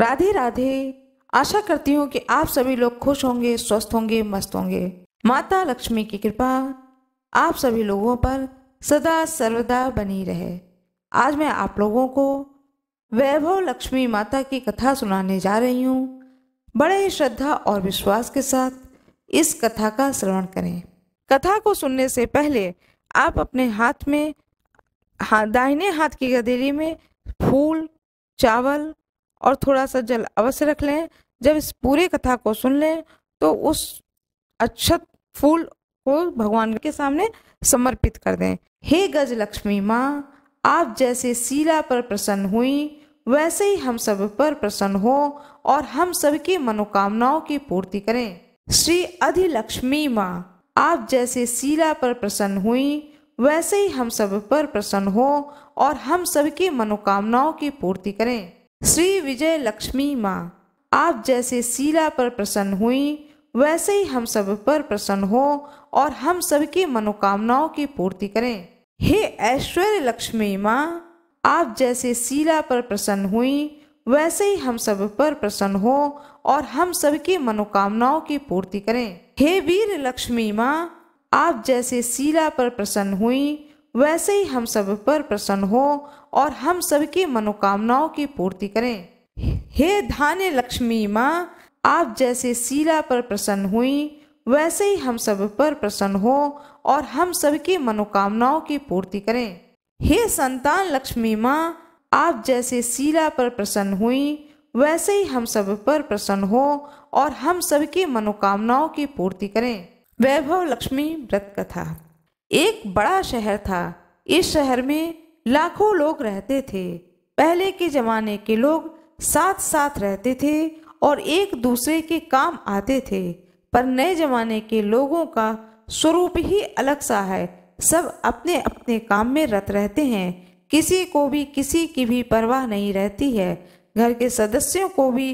राधे राधे आशा करती हूँ कि आप सभी लोग खुश होंगे स्वस्थ होंगे मस्त होंगे माता लक्ष्मी की कृपा आप सभी लोगों पर सदा सर्वदा बनी रहे आज मैं आप लोगों को वैभव लक्ष्मी माता की कथा सुनाने जा रही हूँ बड़े श्रद्धा और विश्वास के साथ इस कथा का श्रवण करें कथा को सुनने से पहले आप अपने हाथ में हा, दाहिने हाथ की गदेली में फूल चावल और थोड़ा सा जल अवश्य रख लें जब इस पूरे कथा को सुन लें तो उस अक्षत फूल को भगवान के सामने समर्पित कर दें हे गज लक्ष्मी माँ आप जैसे शीला पर प्रसन्न हुई वैसे ही हम सब पर प्रसन्न हो और हम सबकी मनोकामनाओं की पूर्ति करें श्री अधि लक्ष्मी माँ आप जैसे शीला पर प्रसन्न हुई वैसे ही हम सब पर प्रसन्न हो और हम सबकी मनोकामनाओं की पूर्ति करें श्री विजय लक्ष्मी माँ आप जैसे शीला पर प्रसन्न हुई वैसे ही हम सब पर प्रसन्न हो और हम सबकी मनोकामनाओं की पूर्ति करें हे ऐश्वर्य लक्ष्मी माँ आप जैसे शीला पर प्रसन्न हुई वैसे ही हम सब पर प्रसन्न हो और हम सबकी मनोकामनाओं की पूर्ति करें हे वीर लक्ष्मी माँ आप जैसे शीला पर प्रसन्न हुई वैसे ही हम सब पर प्रसन्न हो और हम सबकी मनोकामनाओं की पूर्ति करें हे धान्य लक्ष्मी माँ आप जैसे शीला पर प्रसन्न हुई वैसे ही हम सब पर प्रसन्न हो और हम सबकी मनोकामनाओं की पूर्ति करें हे संतान लक्ष्मी माँ आप जैसे शीला पर प्रसन्न हुई वैसे ही हम सब पर प्रसन्न हो और हम सबकी मनोकामनाओं की पूर्ति करें वैभव लक्ष्मी व्रत कथा एक बड़ा शहर था इस शहर में लाखों लोग रहते थे पहले के ज़माने के लोग साथ साथ रहते थे और एक दूसरे के काम आते थे पर नए ज़माने के लोगों का स्वरूप ही अलग सा है सब अपने अपने काम में रत रहते हैं किसी को भी किसी की भी परवाह नहीं रहती है घर के सदस्यों को भी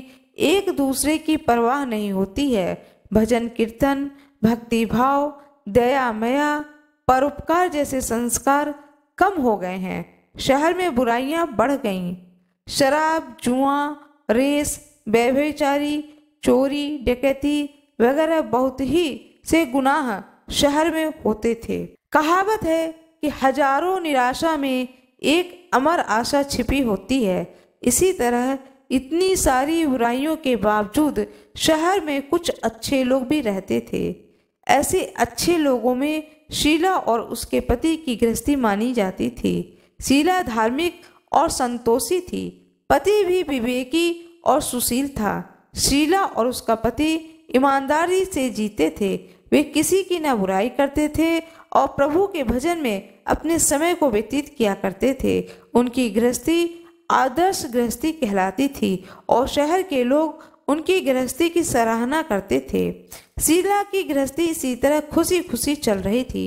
एक दूसरे की परवाह नहीं होती है भजन कीर्तन भक्ति भाव दया मया परोपकार जैसे संस्कार कम हो गए हैं शहर में बुराइयां बढ़ गईं शराब जुआ रेस व्यभिचारी चोरी डकैती वगैरह बहुत ही से गुनाह शहर में होते थे कहावत है कि हजारों निराशा में एक अमर आशा छिपी होती है इसी तरह इतनी सारी बुराइयों के बावजूद शहर में कुछ अच्छे लोग भी रहते थे ऐसे अच्छे लोगों में शीला और उसके पति की गृहस्थी मानी जाती थी शीला धार्मिक और संतोषी थी पति भी विवेकी और सुशील था शीला और उसका पति ईमानदारी से जीते थे वे किसी की न बुराई करते थे और प्रभु के भजन में अपने समय को व्यतीत किया करते थे उनकी गृहस्थी आदर्श गृहस्थी कहलाती थी और शहर के लोग उनकी गृहस्थी की सराहना करते थे शीला की गृहस्थी इसी तरह खुशी खुशी चल रही थी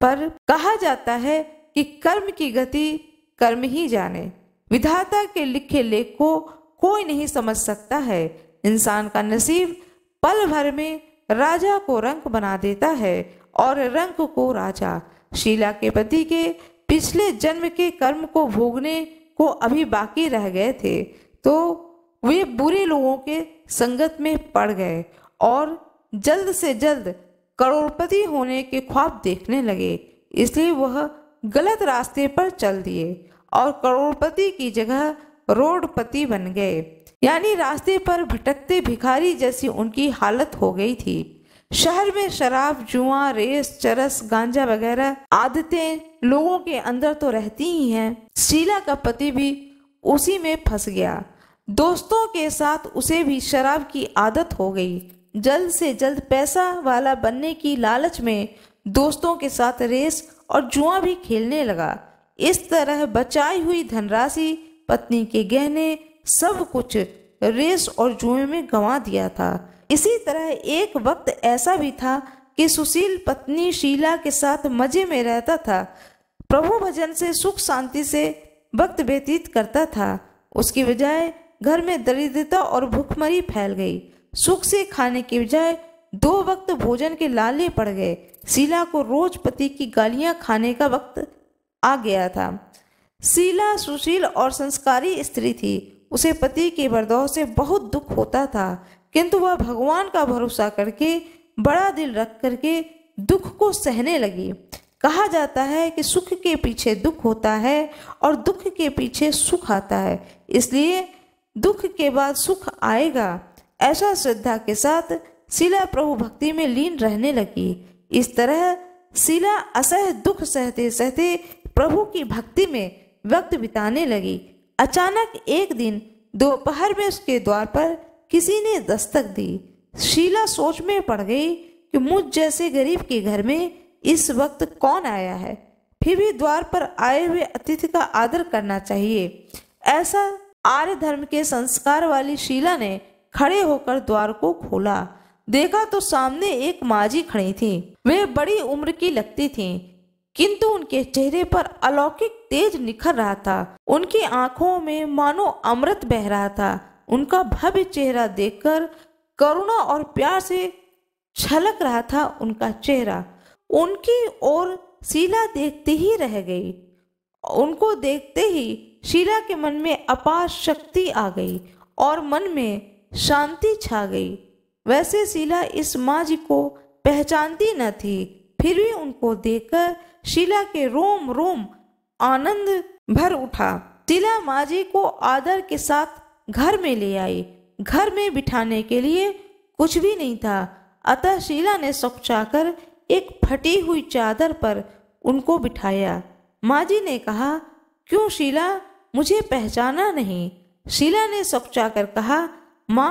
पर कहा जाता है कि कर्म की गति कर्म ही जाने विधाता के लिखे लेख को कोई नहीं समझ सकता है इंसान का नसीब पल भर में राजा को रंग बना देता है और रंग को राजा शीला के पति के पिछले जन्म के कर्म को भोगने को अभी बाकी रह गए थे तो वे बुरे लोगों के संगत में पड़ गए और जल्द से जल्द करोड़पति होने के ख्वाब देखने लगे इसलिए वह गलत रास्ते पर चल दिए और करोड़पति की जगह रोडपति बन गए यानी रास्ते पर भटकते भिखारी जैसी उनकी हालत हो गई थी शहर में शराब जुआ रेस चरस गांजा वगैरह आदतें लोगों के अंदर तो रहती ही हैं शीला का पति भी उसी में फंस गया दोस्तों के साथ उसे भी शराब की आदत हो गई जल्द से जल्द पैसा वाला बनने की लालच में दोस्तों के साथ रेस और जुआ भी खेलने लगा इस तरह बचाई हुई धनराशि पत्नी के गहने सब कुछ रेस और जुए में गंवा दिया था इसी तरह एक वक्त ऐसा भी था कि सुशील पत्नी शीला के साथ मजे में रहता था प्रभु भजन से सुख शांति से वक्त व्यतीत करता था उसकी बजाय घर में दरिद्रता और भूखमरी फैल गई सुख से खाने के बजाय दो वक्त भोजन के लाले पड़ गए शीला को रोज पति की गालियां खाने का वक्त आ गया था शीला सुशील और संस्कारी स्त्री थी उसे पति के बर्दाव से बहुत दुख होता था किंतु वह भगवान का भरोसा करके बड़ा दिल रख करके दुख को सहने लगी कहा जाता है कि सुख के पीछे दुख होता है और दुख के पीछे सुख आता है इसलिए दुख के बाद सुख आएगा ऐसा श्रद्धा के साथ शिला प्रभु भक्ति में लीन रहने लगी इस तरह शिला असह दुख सहते सहते प्रभु की भक्ति में वक्त बिताने लगी अचानक एक दिन दोपहर में उसके द्वार पर किसी ने दस्तक दी शीला सोच में पड़ गई कि मुझ जैसे गरीब के घर में इस वक्त कौन आया है फिर भी द्वार पर आए हुए अतिथि का आदर करना चाहिए ऐसा आर्य धर्म के संस्कार वाली शीला ने खड़े होकर द्वार को खोला देखा तो सामने एक माजी खड़ी थी वे बड़ी उम्र की लगती थी किंतु उनके चेहरे पर अलौकिक तेज निखर रहा था उनकी आंखों में मानो अमृत बह रहा था उनका भव्य चेहरा देखकर करुणा और प्यार से छलक रहा था उनका चेहरा उनकी ओर शीला देखते ही रह गई उनको देखते ही शीला के मन में अपार शक्ति आ गई और मन में शांति छा गई वैसे शीला इस माँ जी को पहचानती न थी फिर भी उनको देखकर शीला के रोम रोम आनंद भर उठा शीला माँ जी को आदर के साथ घर में ले आई घर में बिठाने के लिए कुछ भी नहीं था अतः शीला ने सकुचाकर एक फटी हुई चादर पर उनको बिठाया माँ जी ने कहा क्यों शीला मुझे पहचाना नहीं शीला ने सकचाकर कहा माँ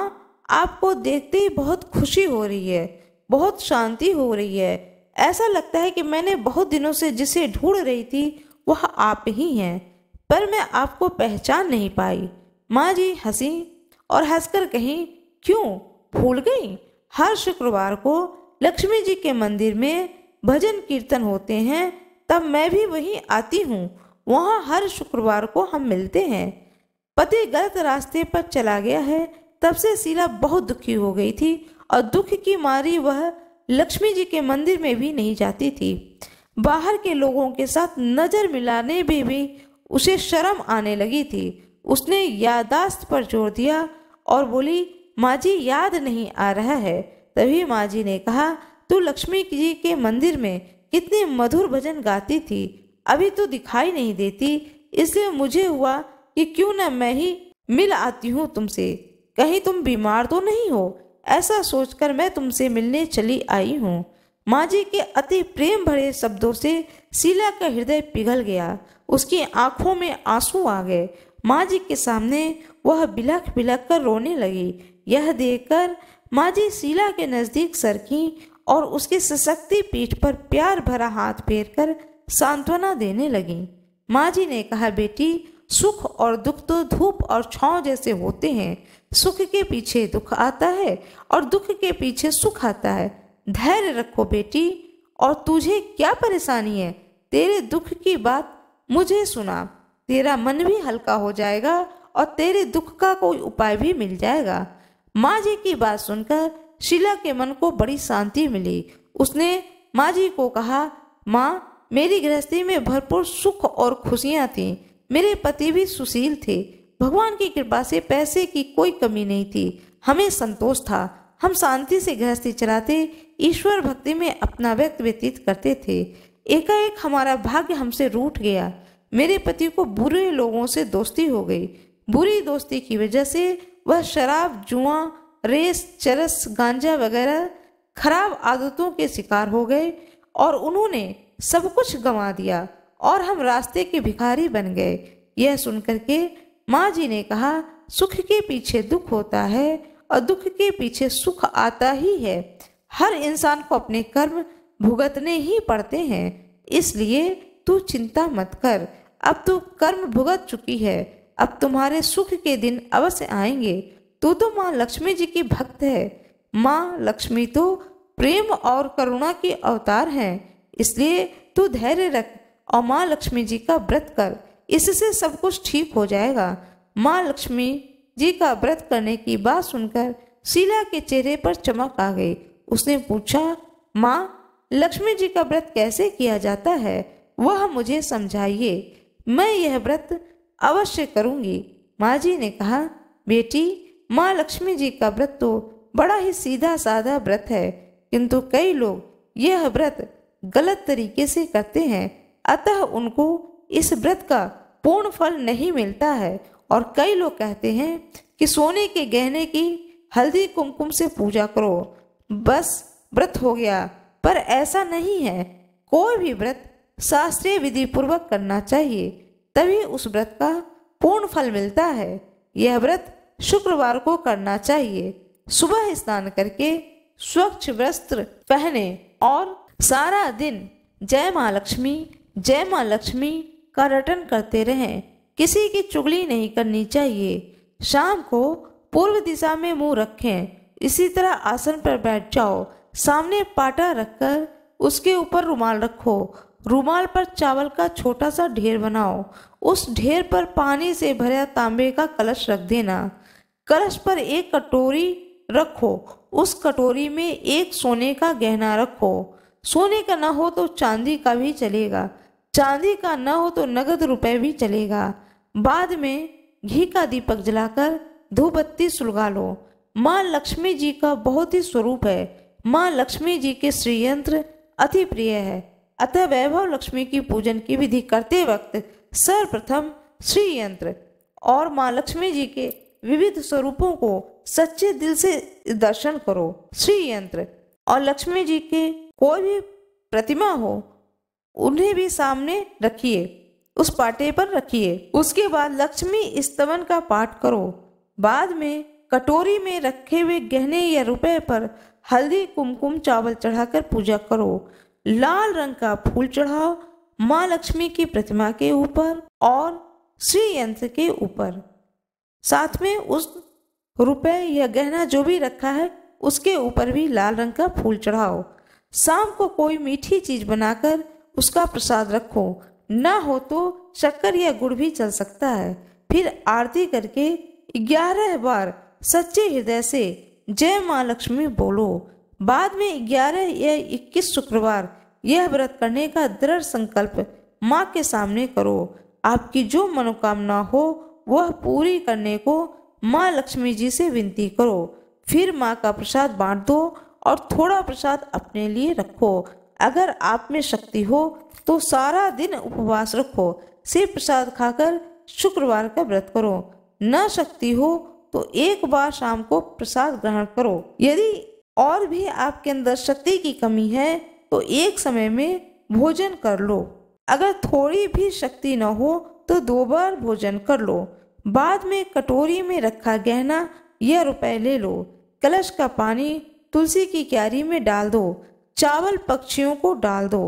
आपको देखते ही बहुत खुशी हो रही है बहुत शांति हो रही है ऐसा लगता है कि मैंने बहुत दिनों से जिसे ढूंढ रही थी वह आप ही हैं पर मैं आपको पहचान नहीं पाई माँ जी हंसी और हंसकर कहीं क्यों भूल गई हर शुक्रवार को लक्ष्मी जी के मंदिर में भजन कीर्तन होते हैं तब मैं भी वहीं आती हूँ वहाँ हर शुक्रवार को हम मिलते हैं पति गलत रास्ते पर चला गया है तब से शीला बहुत दुखी हो गई थी और दुख की मारी वह लक्ष्मी जी के मंदिर में भी नहीं जाती थी बाहर के लोगों के साथ नज़र मिलाने में भी, भी उसे शर्म आने लगी थी उसने यादाश्त पर जोर दिया और बोली माँ जी याद नहीं आ रहा है तभी माँ जी ने कहा तू लक्ष्मी जी के मंदिर में कितने मधुर भजन गाती थी अभी तो दिखाई नहीं देती इसलिए मुझे हुआ कि क्यों न मैं ही मिल आती हूँ तुमसे कहीं तुम बीमार तो नहीं हो ऐसा सोचकर मैं तुमसे मिलने चली आई हूँ माँ जी के अति प्रेम भरे शब्दों से शीला का हृदय पिघल गया उसकी आंखों में आंसू आ गए माँ जी के सामने वह बिलख बिलख कर रोने लगी यह देखकर माँ जी शीला के नज़दीक सरकी और उसके सशक्ति पीठ पर प्यार भरा हाथ फेर कर सांत्वना देने लगी माँ जी ने कहा बेटी सुख और दुख तो धूप और छाँव जैसे होते हैं सुख के पीछे दुख आता है और दुख के पीछे सुख आता है धैर्य रखो बेटी और तुझे क्या परेशानी है तेरे दुख की बात मुझे सुना तेरा मन भी हल्का हो जाएगा और तेरे दुख का कोई उपाय भी मिल जाएगा माँ जी की बात सुनकर शिला के मन को बड़ी शांति मिली उसने माँ जी को कहा माँ मेरी गृहस्थी में भरपूर सुख और खुशियाँ थीं मेरे पति भी सुशील थे भगवान की कृपा से पैसे की कोई कमी नहीं थी हमें संतोष था हम शांति से गृहस्थी चलाते ईश्वर भक्ति में अपना व्यक्त व्यतीत करते थे एकाएक हमारा भाग्य हमसे रूठ गया मेरे पति को बुरे लोगों से दोस्ती हो गई बुरी दोस्ती की वजह से वह शराब जुआ रेस चरस गांजा वगैरह खराब आदतों के शिकार हो गए और उन्होंने सब कुछ गंवा दिया और हम रास्ते के भिखारी बन गए यह सुनकर के माँ जी ने कहा सुख के पीछे दुख होता है और दुख के पीछे सुख आता ही है हर इंसान को अपने कर्म भुगतने ही पड़ते हैं इसलिए तू चिंता मत कर अब तू तो कर्म भुगत चुकी है अब तुम्हारे सुख के दिन अवश्य आएंगे तू तो माँ लक्ष्मी जी की भक्त है माँ लक्ष्मी तो प्रेम और करुणा के अवतार हैं इसलिए तू धैर्य रख और माँ लक्ष्मी जी का व्रत कर इससे सब कुछ ठीक हो जाएगा माँ लक्ष्मी जी का व्रत करने की बात सुनकर शीला के चेहरे पर चमक आ गई उसने पूछा माँ लक्ष्मी जी का व्रत कैसे किया जाता है वह मुझे समझाइए मैं यह व्रत अवश्य करूँगी माँ जी ने कहा बेटी माँ लक्ष्मी जी का व्रत तो बड़ा ही सीधा साधा व्रत है किंतु कई लोग यह व्रत गलत तरीके से करते हैं अतः उनको इस व्रत का पूर्ण फल नहीं मिलता है और कई लोग कहते हैं कि सोने के गहने की हल्दी कुमकुम से पूजा करो बस व्रत हो गया पर ऐसा नहीं है कोई भी व्रत शास्त्रीय विधि पूर्वक करना चाहिए तभी उस व्रत का पूर्ण फल मिलता है यह व्रत शुक्रवार को करना चाहिए सुबह स्नान करके स्वच्छ वस्त्र पहने और सारा दिन जय माँ लक्ष्मी जय माँ लक्ष्मी का रटन करते रहें किसी की चुगली नहीं करनी चाहिए शाम को पूर्व दिशा में मुंह रखें इसी तरह आसन पर बैठ जाओ सामने पाटा रखकर उसके ऊपर रुमाल रखो रुमाल पर चावल का छोटा सा ढेर बनाओ उस ढेर पर पानी से भरा तांबे का कलश रख देना कलश पर एक कटोरी रखो उस कटोरी में एक सोने का गहना रखो सोने का ना हो तो चांदी का भी चलेगा चांदी का ना हो तो नगद रुपए भी चलेगा बाद में घी का दीपक जलाकर धूपबत्ती सुलगा लो माँ लक्ष्मी जी का बहुत ही स्वरूप है माँ लक्ष्मी जी के श्रीयंत्र अति प्रिय है अतः वैभव लक्ष्मी की पूजन की विधि करते वक्त सर्वप्रथम श्रीयंत्र और माँ लक्ष्मी जी के विविध स्वरूपों को सच्चे दिल से दर्शन करो श्रीयंत्र और लक्ष्मी जी के कोई भी प्रतिमा हो उन्हें भी सामने रखिए उस पाटे पर रखिए उसके बाद लक्ष्मी स्तवन का पाठ करो बाद में कटोरी में रखे हुए गहने या रुपए पर हल्दी कुमकुम चावल चढ़ाकर पूजा करो लाल रंग का फूल चढ़ाओ माँ लक्ष्मी की प्रतिमा के ऊपर और श्री यंत्र के ऊपर साथ में उस रुपए या गहना जो भी रखा है उसके ऊपर भी लाल रंग का फूल चढ़ाओ शाम को कोई मीठी चीज बनाकर उसका प्रसाद रखो ना हो तो शक्कर या गुड़ भी चल सकता है फिर आरती करके ग्यारह बार सच्चे हृदय से जय माँ लक्ष्मी बोलो बाद में ग्यारह या इक्कीस शुक्रवार यह व्रत करने का दृढ़ संकल्प माँ के सामने करो आपकी जो मनोकामना हो वह पूरी करने को माँ लक्ष्मी जी से विनती करो फिर माँ का प्रसाद बांट दो और थोड़ा प्रसाद अपने लिए रखो अगर आप में शक्ति हो तो सारा दिन उपवास रखो सिर्फ प्रसाद खाकर शुक्रवार का व्रत करो न शक्ति हो तो एक बार शाम को प्रसाद ग्रहण करो यदि और भी आपके अंदर शक्ति की कमी है तो एक समय में भोजन कर लो अगर थोड़ी भी शक्ति न हो तो दो बार भोजन कर लो बाद में कटोरी में रखा गहना या रुपए ले लो कलश का पानी तुलसी की क्यारी में डाल दो चावल पक्षियों को डाल दो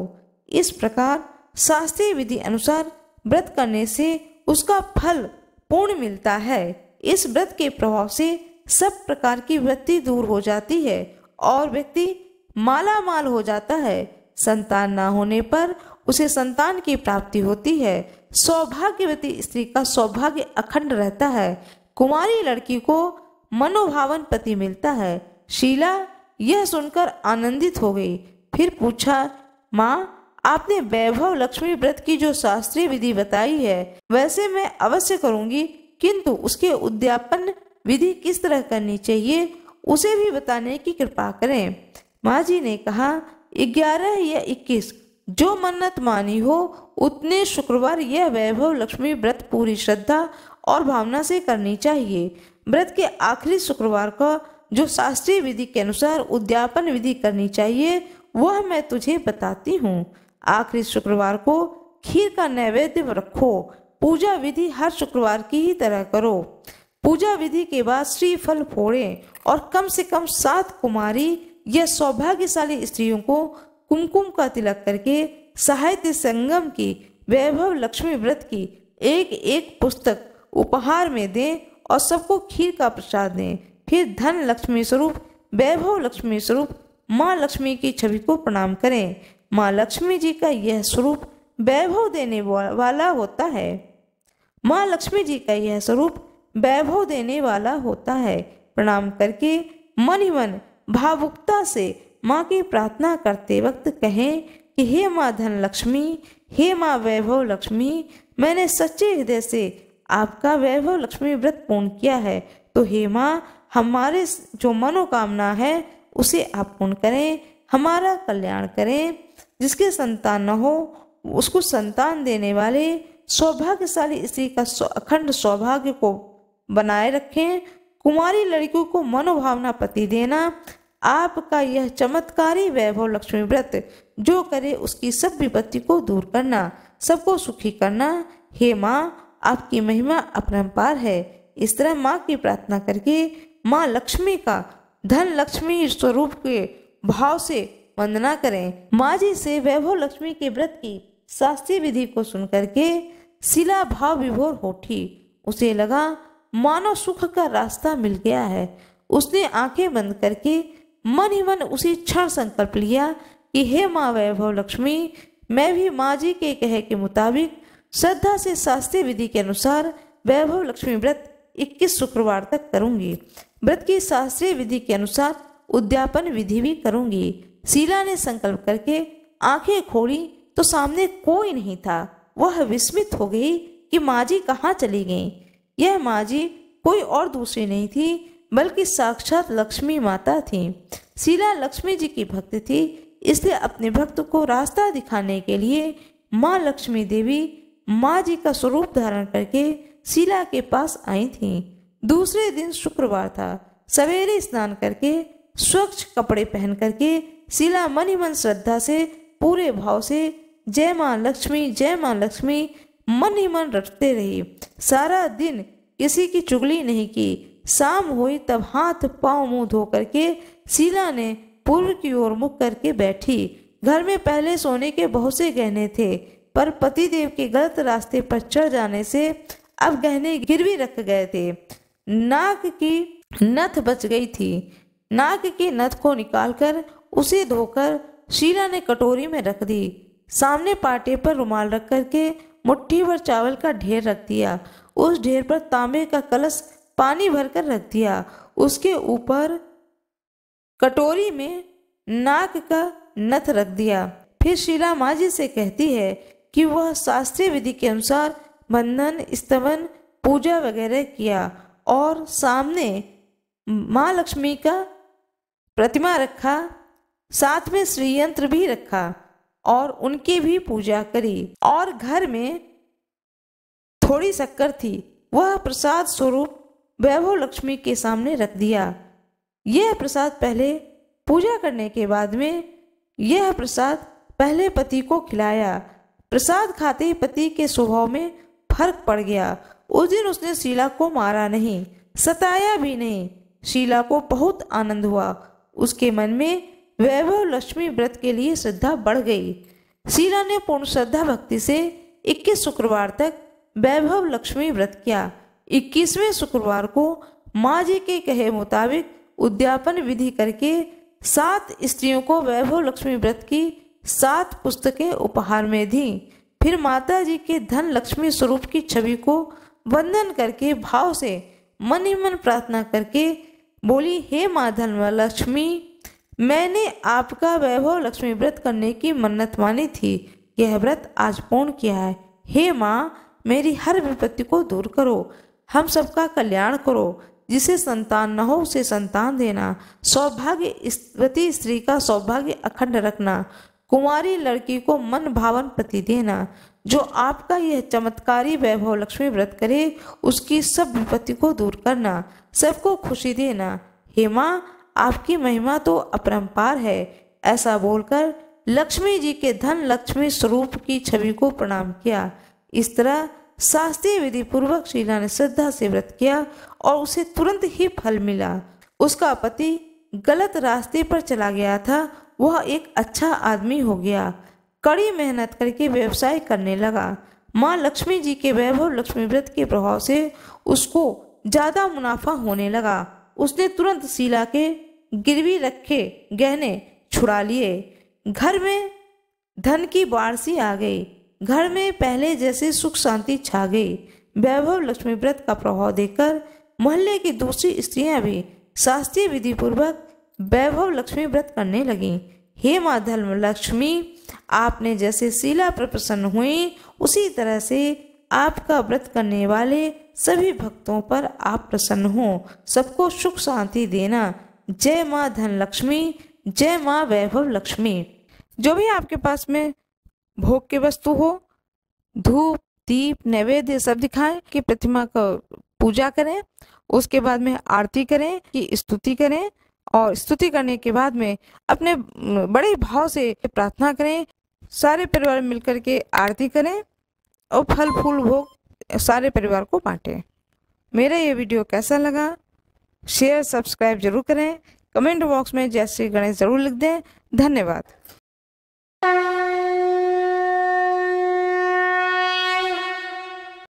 इस प्रकार शास्त्रीय विधि अनुसार व्रत करने से उसका फल पूर्ण मिलता है इस व्रत के प्रभाव से सब प्रकार की वृत्ति दूर हो जाती है और व्यक्ति माला माल हो जाता है संतान ना होने पर उसे संतान की प्राप्ति होती है सौभाग्यवती स्त्री का सौभाग्य अखंड रहता है कुमारी लड़की को मनोभावन पति मिलता है शीला यह सुनकर आनंदित हो गई फिर पूछा माँ आपने वैभव लक्ष्मी व्रत की जो शास्त्रीय विधि बताई है वैसे मैं अवश्य करूंगी किंतु उसके उद्यापन विधि किस तरह करनी चाहिए उसे भी बताने की कृपा करें माँ जी ने कहा ग्यारह या इक्कीस जो मन्नत मानी हो उतने शुक्रवार यह वैभव लक्ष्मी व्रत पूरी श्रद्धा और भावना से करनी चाहिए व्रत के आखिरी शुक्रवार का जो शास्त्रीय विधि के अनुसार उद्यापन विधि करनी चाहिए वह मैं तुझे बताती हूँ आखिरी शुक्रवार को खीर का नैवेद्य रखो पूजा विधि हर शुक्रवार की ही तरह करो पूजा विधि के बाद फल फोड़े और कम से कम सात कुमारी या सौभाग्यशाली स्त्रियों को कुमकुम का तिलक करके साहित्य संगम की वैभव लक्ष्मी व्रत की एक एक पुस्तक उपहार में दें और सबको खीर का प्रसाद दें फिर धन लक्ष्मी स्वरूप वैभव लक्ष्मी स्वरूप माँ लक्ष्मी की छवि को प्रणाम करें माँ लक्ष्मी जी का यह स्वरूप वैभव देने वाला होता है माँ लक्ष्मी जी का यह स्वरूप वैभव देने वाला होता है प्रणाम करके मन ही मन भावुकता से माँ की प्रार्थना करते वक्त कहें कि हे माँ धन लक्ष्मी हे माँ वैभव लक्ष्मी मैंने सच्चे हृदय से आपका वैभव लक्ष्मी व्रत पूर्ण किया है तो हे माँ हमारे जो मनोकामना है उसे आप पूर्ण करें हमारा कल्याण करें जिसके संतान न हो उसको संतान देने वाले सौभाग्यशाली स्त्री का अखंड सौभाग्य को बनाए रखें कुमारी लड़कियों को मनोभावना पति देना आपका यह चमत्कारी वैभव लक्ष्मी व्रत जो करे उसकी सब विपत्ति को दूर करना सबको सुखी करना हे माँ आपकी महिमा अपरम्पार है इस तरह माँ की प्रार्थना करके माँ लक्ष्मी का धन लक्ष्मी स्वरूप के भाव से वंदना करें माँ जी से वैभव लक्ष्मी के व्रत की शास्त्रीय विधि को सुनकर के शिला भाव विभोर होठी उसे लगा मानव सुख का रास्ता मिल गया है उसने आंखें बंद करके मन ही मन उसी क्षण संकल्प लिया कि हे माँ वैभव लक्ष्मी मैं भी माँ जी के कहे के मुताबिक श्रद्धा से शास्त्रीय विधि के अनुसार वैभव लक्ष्मी व्रत 21 शुक्रवार तक करूंगी व्रत की शास्त्रीय विधि के अनुसार उद्यापन विधि भी करूंगी शीला ने संकल्प करके आंखें खोली तो सामने कोई नहीं था वह विस्मित हो गई कि माँ जी कहाँ चली गई यह माँ जी कोई और दूसरी नहीं थी बल्कि साक्षात लक्ष्मी माता थी शीला लक्ष्मी जी की भक्त थी इसलिए अपने भक्त को रास्ता दिखाने के लिए माँ लक्ष्मी देवी माँ जी का स्वरूप धारण करके शीला के पास आई थीं दूसरे दिन शुक्रवार था सवेरे स्नान करके स्वच्छ कपड़े पहन करके शिला मनी मन श्रद्धा से पूरे भाव से जय माँ लक्ष्मी जय माँ लक्ष्मी मन ही मन रटते रहे सारा दिन किसी की चुगली नहीं की शाम हुई तब हाथ पांव मुंह धो करके शीला ने पूर्व की ओर मुख करके बैठी घर में पहले सोने के बहुत से गहने थे पर पतिदेव के गलत रास्ते पर चढ़ जाने से अब गहने गिरवी रख गए थे नाक की नथ बच गई थी नाक की नथ को निकालकर उसे धोकर शीला ने कटोरी में रख दी सामने पाटे पर रुमाल रख करके मुट्ठी भर चावल का ढेर रख दिया उस ढेर पर तांबे का कलश पानी भरकर रख दिया उसके ऊपर कटोरी में नाक का नथ रख दिया फिर शीला माँ जी से कहती है कि वह शास्त्रीय विधि के अनुसार बंधन स्तमन पूजा वगैरह किया और सामने माँ लक्ष्मी का प्रतिमा रखा साथ में श्री यंत्र भी रखा और उनकी भी पूजा करी और घर में थोड़ी शक्कर थी वह प्रसाद स्वरूप वैभव लक्ष्मी के सामने रख दिया यह प्रसाद पहले पूजा करने के बाद में यह प्रसाद पहले पति को खिलाया प्रसाद खाते ही पति के स्वभाव में फर्क पड़ गया उस दिन उसने शीला को मारा नहीं सताया भी नहीं शीला को बहुत आनंद हुआ उसके मन में वैभव लक्ष्मी व्रत के लिए श्रद्धा बढ़ गई शीला ने पूर्ण श्रद्धा भक्ति से 21 शुक्रवार तक वैभव लक्ष्मी व्रत किया 21वें शुक्रवार को माँ जी के कहे मुताबिक उद्यापन विधि करके सात स्त्रियों को वैभव लक्ष्मी व्रत की सात पुस्तकें उपहार में दी फिर माता जी के धन लक्ष्मी स्वरूप की छवि को वंदन करके भाव से मन ही मन प्रार्थना करके बोली हे माँ धनवा लक्ष्मी मैंने आपका वैभव लक्ष्मी व्रत करने की मन्नत मानी थी यह व्रत आज पूर्ण किया है हे माँ मेरी हर विपत्ति को दूर करो हम सबका कल्याण करो जिसे संतान न हो उसे संतान देना सौभाग्य स्वती स्त्री का सौभाग्य अखंड रखना कुमारी लड़की को मन भावन पति देना जो आपका यह चमत्कारी वैभव लक्ष्मी व्रत करे उसकी सब विपत्ति को दूर करना सबको खुशी देना हे माँ आपकी महिमा तो अपरम्पार है ऐसा बोलकर लक्ष्मी जी के धन लक्ष्मी स्वरूप की छवि को प्रणाम किया इस तरह शास्त्रीय विधि पूर्वक शीला ने श्रद्धा से व्रत किया और उसे तुरंत ही फल मिला उसका पति गलत रास्ते पर चला गया था वह एक अच्छा आदमी हो गया कड़ी मेहनत करके व्यवसाय करने लगा माँ लक्ष्मी जी के वैभव लक्ष्मी व्रत के प्रभाव से उसको ज़्यादा मुनाफा होने लगा उसने तुरंत शीला के गिरवी रखे गहने छुड़ा लिए घर में धन की बारसी आ गई घर में पहले जैसे सुख शांति छा गई वैभव लक्ष्मी व्रत का प्रभाव देखकर मोहल्ले की दूसरी स्त्रियां भी शास्त्रीय विधि पूर्वक वैभव लक्ष्मी व्रत करने लगीं हे माँ धर्म लक्ष्मी आपने जैसे शिला पर प्रसन्न हुई उसी तरह से आपका व्रत करने वाले सभी भक्तों पर आप प्रसन्न हो सबको सुख शांति देना जय माँ धन लक्ष्मी जय माँ वैभव लक्ष्मी जो भी आपके पास में भोग के वस्तु हो धूप दीप नैवेद्य सब दिखाएं कि प्रतिमा का पूजा करें उसके बाद में आरती करें कि स्तुति करें और स्तुति करने के बाद में अपने बड़े भाव से प्रार्थना करें सारे परिवार मिलकर के आरती करें और फल फूल भोग सारे परिवार को बांटें मेरा ये वीडियो कैसा लगा शेयर सब्सक्राइब जरूर करें कमेंट बॉक्स में जय श्री गणेश जरूर लिख दें धन्यवाद